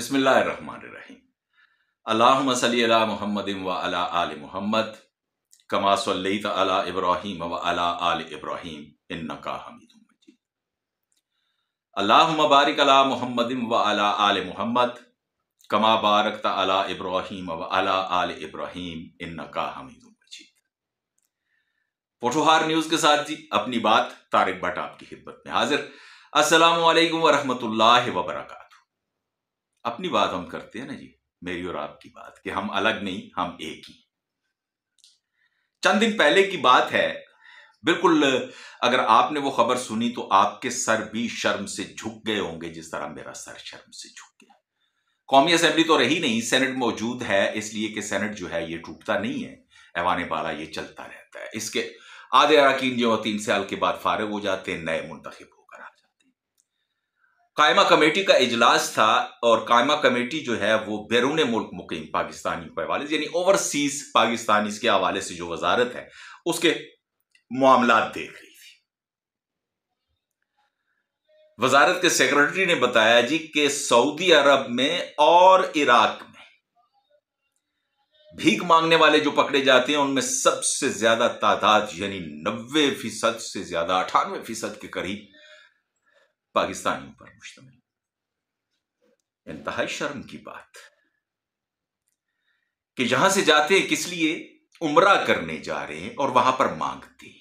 सल्ली अला महमद व अला आले महमद कमा सल्लैत अला इब्राहिम व अला आले इब्राहिम इन्नका हमीदुम मजीद अल्लाह बारिक अला मोहम्मद व अला आले मोहम्मद कमा बारकत अला इब्राहिम व अला आले इब्राहिम इन्नका हमीदुम मजीद पोठोहार न्यूज़ के साथ जी अपनी बात तारिक भट्ट आपकी खिदमत में हाजिर व रहमतुल्लाहि व वबरक अपनी बात हम करते हैं ना जी मेरी और आपकी बात कि हम अलग नहीं हम एक ही चंद दिन पहले की बात है बिल्कुल अगर आपने वो खबर सुनी तो आपके सर भी शर्म से झुक गए होंगे जिस तरह मेरा सर शर्म से झुक गया कौमी असेंबली तो रही नहीं सेनेट मौजूद है इसलिए कि सेनेट जो है ये टूटता नहीं है ऐवान बाला ये चलता रहता है इसके आधे अरकिन जो तीन साल के बाद फारग हो जाते हैं नए मुंतखब कायमा कमेटी का इजलास था और कायमा कमेटी जो है वो बैरून मुल्क मुकीम पाकिस्तानी के हवाले से यानी ओवरसीज पाकिस्तानी के हवाले से जो वजारत है उसके मामला देख रही थी वजारत के सेक्रेटरी ने बताया जी कि सऊदी अरब में और इराक में भीख मांगने वाले जो पकड़े जाते हैं उनमें सबसे ज्यादा तादाद यानी नब्बे फीसद से ज्यादा अठानवे फीसद के करीब पाकिस्तानियों पर मुश्तमिल इंतहा शर्म की बात कि जहां से जाते किस लिए उमरा करने जा रहे हैं और वहां पर मांगते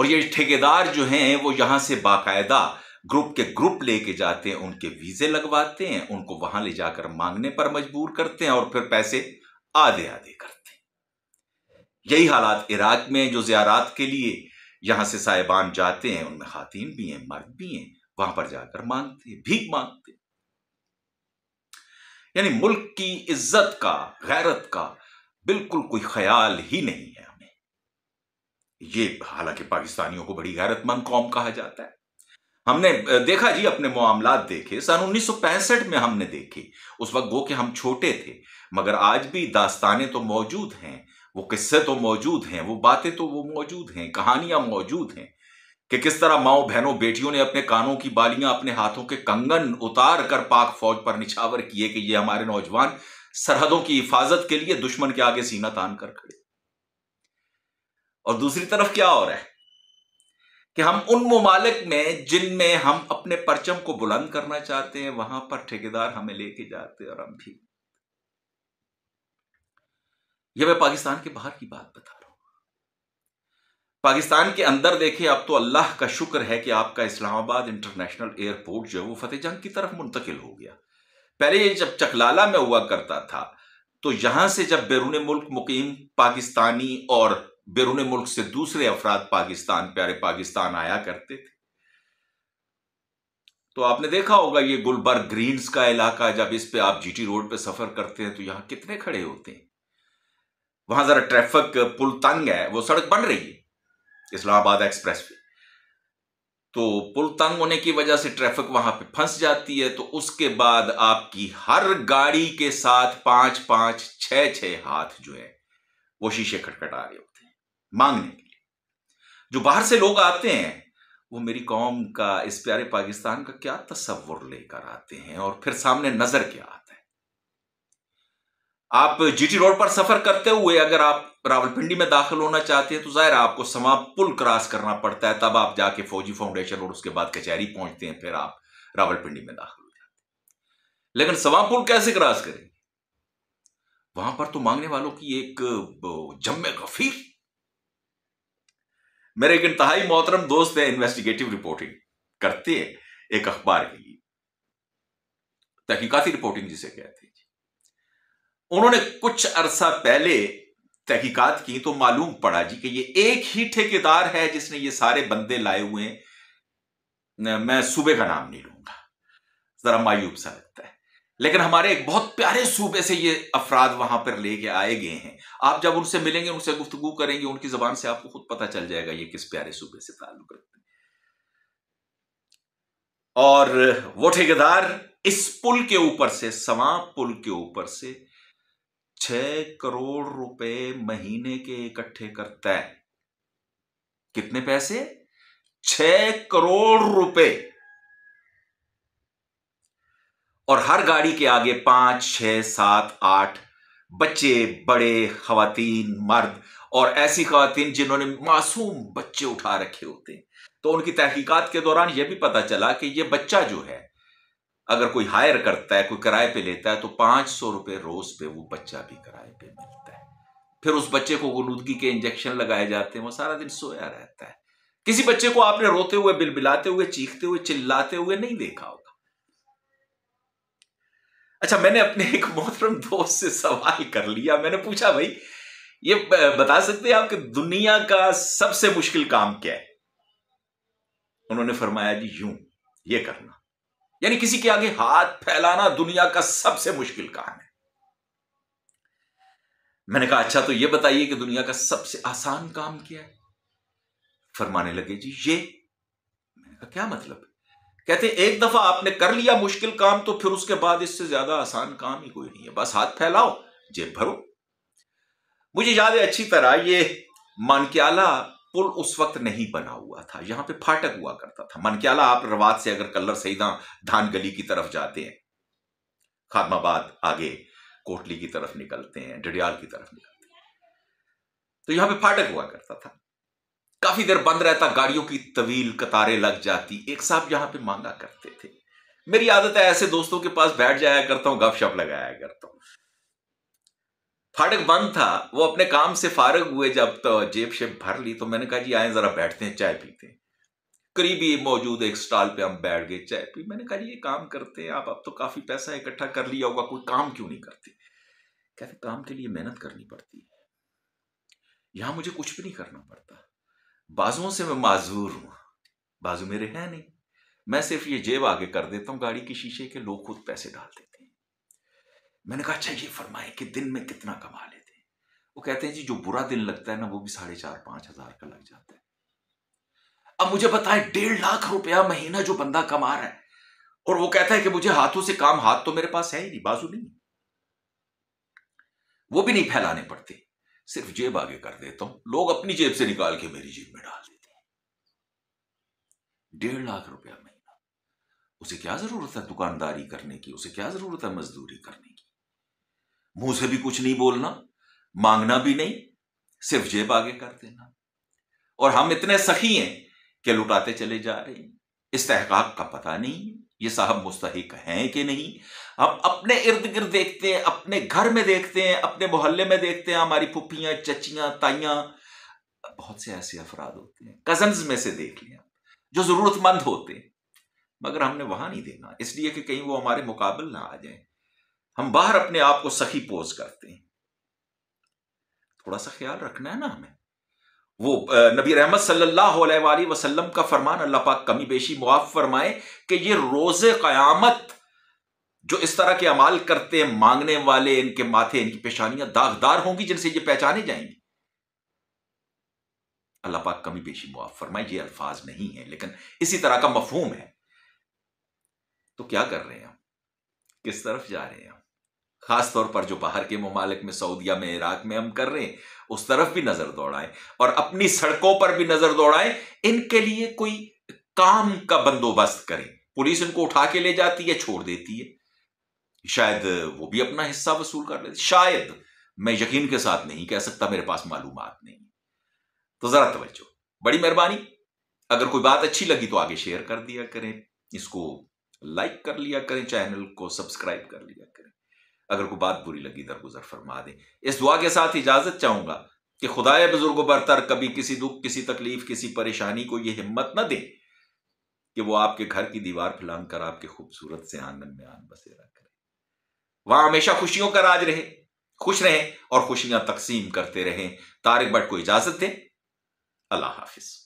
और ये ठेकेदार जो हैं वो यहां से बाकायदा ग्रुप के ग्रुप लेके जाते हैं उनके वीजे लगवाते हैं उनको वहां ले जाकर मांगने पर मजबूर करते हैं और फिर पैसे आधे आधे करते हैं यही हालात इराक में जो जियारात के लिए यहां से साहिबान जाते हैं उनमें खातीन भी हैं मर्द भी हैं वहां पर जाकर मांगते भीख मांगते यानी मुल्क की इज्जत का गैरत का बिल्कुल कोई ख्याल ही नहीं है हमें ये हालांकि पाकिस्तानियों को बड़ी गैरतमंद कौम कहा जाता है हमने देखा जी अपने मामला देखे सन उन्नीस में हमने देखे उस वक्त गो के हम छोटे थे मगर आज भी दास्तानें तो मौजूद हैं वो किस्से तो मौजूद हैं वो बातें तो वो मौजूद हैं कहानियां मौजूद हैं कि किस तरह माओ बहनों बेटियों ने अपने कानों की बालियां अपने हाथों के कंगन उतार कर पाक फौज पर निछावर किए कि ये हमारे नौजवान सरहदों की हिफाजत के लिए दुश्मन के आगे सीना तान कर खड़े और दूसरी तरफ क्या हो रहा है कि हम उन ममालिक में जिनमें हम अपने परचम को बुलंद करना चाहते हैं वहां पर ठेकेदार हमें लेके जाते हैं और हम भी यह मैं पाकिस्तान के बाहर की बात बता रहा हूं पाकिस्तान के अंदर देखे आप तो अल्लाह का शुक्र है कि आपका इस्लामाबाद इंटरनेशनल एयरपोर्ट जो है वो फतेह जंग की तरफ मुंतकिल हो गया पहले ये जब चकलाला में हुआ करता था तो यहां से जब बैरून मुल्क मुकीम पाकिस्तानी और बैरून मुल्क से दूसरे अफराद पाकिस्तान प्यारे पाकिस्तान आया करते थे तो आपने देखा होगा ये गुलबर्ग ग्रीन्स का इलाका जब इस पे आप जीटी रोड पे सफर करते हैं तो यहां कितने खड़े होते हैं वहां जरा ट्रैफिक पुल तंग है वो सड़क बन रही है इस्लामाबाद एक्सप्रेस वे तो पुल तंग होने की वजह से ट्रैफिक वहां पे फंस जाती है तो उसके बाद आपकी हर गाड़ी के साथ पांच पांच छह छह हाथ जो है वो शीशे खटखटा रहे होते हैं मांगने के लिए जो बाहर से लोग आते हैं वो मेरी कौम का इस प्यारे पाकिस्तान का क्या तस्वुर लेकर आते हैं और फिर सामने नजर क्या आती आप जीटी रोड पर सफर करते हुए अगर आप रावलपिंडी में दाखिल होना चाहते हैं तो जाहिर आपको समाप पुल क्रॉस करना पड़ता है तब आप जाके फौजी फाउंडेशन और उसके बाद कचहरी पहुंचते हैं फिर आप रावलपिंडी में दाखिल हो जाते हैं लेकिन समाप पुल कैसे क्रॉस करेंगे वहां पर तो मांगने वालों की एक जम्मे गफीर मेरे एक इंतहाई मोहतरम दोस्त है इन्वेस्टिगेटिव रिपोर्टिंग करते हैं एक अखबार के लिए तहकीकती रिपोर्टिंग जिसे कहते हैं उन्होंने कुछ अरसा पहले तहकीकत की तो मालूम पड़ा जी कि ये एक ही ठेकेदार है जिसने ये सारे बंदे लाए हुए हैं मैं सूबे का नाम नहीं लूंगा जरा मायूब सा लगता है लेकिन हमारे एक बहुत प्यारे सूबे से ये अफराद वहां पर लेके आए गए हैं आप जब उनसे मिलेंगे उनसे गुफ्तगु करेंगे उनकी जबान से आपको खुद पता चल जाएगा ये किस प्यारे सूबे से ताल्लुक रखते हैं और वो ठेकेदार इस पुल के ऊपर से सवा पुल के ऊपर से छ करोड़ रुपए महीने के इकट्ठे करता है कितने पैसे छ करोड़ रुपए और हर गाड़ी के आगे पांच छह सात आठ बच्चे बड़े खातन मर्द और ऐसी खातन जिन्होंने मासूम बच्चे उठा रखे होते हैं तो उनकी तहकीकात के दौरान यह भी पता चला कि यह बच्चा जो है अगर कोई हायर करता है कोई किराए पे लेता है तो पांच सौ रुपये रोज़ पे वो बच्चा भी किराए पे मिलता है फिर उस बच्चे को गुलूदगी के इंजेक्शन लगाए जाते हैं वो सारा दिन सोया रहता है किसी बच्चे को आपने रोते हुए बिलबिलाते हुए चीखते हुए चिल्लाते हुए नहीं देखा होगा अच्छा मैंने अपने एक मोहतरम दोस्त से सवाल कर लिया मैंने पूछा भाई ये बता सकते हैं आप कि दुनिया का सबसे मुश्किल काम क्या है उन्होंने फरमाया जी यूं ये करना यानी किसी के आगे हाथ फैलाना दुनिया का सबसे मुश्किल काम है मैंने कहा अच्छा तो यह बताइए कि दुनिया का सबसे आसान काम क्या है फरमाने लगे जी ये मैंने कहा क्या मतलब कहते एक दफा आपने कर लिया मुश्किल काम तो फिर उसके बाद इससे ज्यादा आसान काम ही कोई नहीं है बस हाथ फैलाओ जेब भरो मुझे याद है अच्छी तरह ये मानक्याला पुल उस वक्त नहीं बना हुआ था यहां पे फाटक हुआ करता था मनक्याला आप रवात से अगर कल्लर सईदा धान गली की तरफ जाते हैं खादमाबाद आगे कोटली की तरफ निकलते हैं डडियाल की तरफ निकलते हैं तो यहां पे फाटक हुआ करता था काफी देर बंद रहता गाड़ियों की तवील कतारें लग जाती एक साहब यहां पे मांगा करते थे मेरी आदत है ऐसे दोस्तों के पास बैठ जाया करता हूं गपशप लगाया करता हूं फाटक बंद था वो अपने काम से फारग हुए जब तो जेब शेब भर ली तो मैंने कहा जी आए ज़रा बैठते हैं चाय पीते हैं करीबी मौजूद एक स्टॉल पे हम बैठ गए चाय पी मैंने कहा जी ये काम करते हैं आप अब तो काफ़ी पैसा इकट्ठा कर लिया होगा कोई काम क्यों नहीं करते कहते काम के लिए मेहनत करनी पड़ती है यहां मुझे कुछ भी नहीं करना पड़ता बाजुओं से मैं माजूर हूँ बाजू मेरे हैं नहीं मैं सिर्फ ये जेब आगे कर देता हूँ गाड़ी के शीशे के लोग खुद पैसे डाल देते मैंने कहा अच्छा ये फरमाए कि दिन में कितना कमा लेते हैं वो कहते हैं जी जो बुरा दिन लगता है ना वो भी साढ़े चार पांच हजार का लग जाता है अब मुझे बताए डेढ़ लाख रुपया महीना जो बंदा कमा रहा है और वो कहता है कि मुझे हाथों से काम हाथ तो मेरे पास है ही नहीं बाजू नहीं वो भी नहीं फैलाने पड़ते सिर्फ जेब आगे कर देता हूं लोग अपनी जेब से निकाल के मेरी जेब में डाल देते हैं डेढ़ लाख रुपया महीना उसे क्या जरूरत है दुकानदारी करने की उसे क्या जरूरत है मजदूरी करने की मुंह से भी कुछ नहीं बोलना मांगना भी नहीं सिर्फ जेब आगे कर देना और हम इतने सखी हैं कि लुटाते चले जा रहे हैं इस्तेहकाक का पता नहीं ये साहब मुस्तक हैं कि नहीं हम अपने इर्द गिर्द देखते हैं अपने घर में देखते हैं अपने मोहल्ले में देखते हैं हमारी पुप्पियां चचियां ताइयां बहुत से ऐसे अफराद होते हैं कजन में से देख लिया जो जरूरतमंद होते हैं मगर हमने वहां नहीं देना इसलिए कि कहीं वो हमारे मुकाबल ना आ जाए हम बाहर अपने आप को सखी पोज करते हैं थोड़ा सा ख्याल रखना है ना हमें वो नबी रहमत सल्लल्लाहु अलैहि वसल्लम का फरमान अल्लाह पाक कमी बेशी मुआफ फरमाए कि ये रोज़ क़यामत जो इस तरह के अमाल करते हैं मांगने वाले इनके माथे इनकी पेशानियां दागदार होंगी जिनसे ये पहचाने जाएंगी अल्लाह पाक कमी बेशी मुआफ फरमाए ये अल्फाज नहीं है लेकिन इसी तरह का मफहूम है तो क्या कर रहे हैं हम किस तरफ जा रहे हैं हम खास तौर पर जो बाहर के ममालिक में सऊदिया में इराक में हम कर रहे हैं उस तरफ भी नजर दौड़ाएं और अपनी सड़कों पर भी नजर दौड़ाएं इनके लिए कोई काम का बंदोबस्त करें पुलिस इनको उठा के ले जाती है छोड़ देती है शायद वो भी अपना हिस्सा वसूल कर लेती शायद मैं यकीन के साथ नहीं कह सकता मेरे पास मालूम नहीं तो जरा तवज्जो बड़ी मेहरबानी अगर कोई बात अच्छी लगी तो आगे शेयर कर दिया करें इसको लाइक कर लिया करें चैनल को सब्सक्राइब कर लिया करें अगर कोई बात बुरी लगी दरगुजर फरमा दें इस दुआ के साथ इजाज़त चाहूंगा कि खुदाए बुजुर्ग बरतर कभी किसी दुख किसी तकलीफ किसी परेशानी को यह हिम्मत न दे कि वो आपके घर की दीवार फैलांग कर आपके खूबसूरत से आंगन में आन बसेरा करे वहां हमेशा खुशियों का राज रहे खुश रहें और खुशियां तकसीम करते रहें तारिक भट्ट को इजाजत दें अल्लाह हाफिज़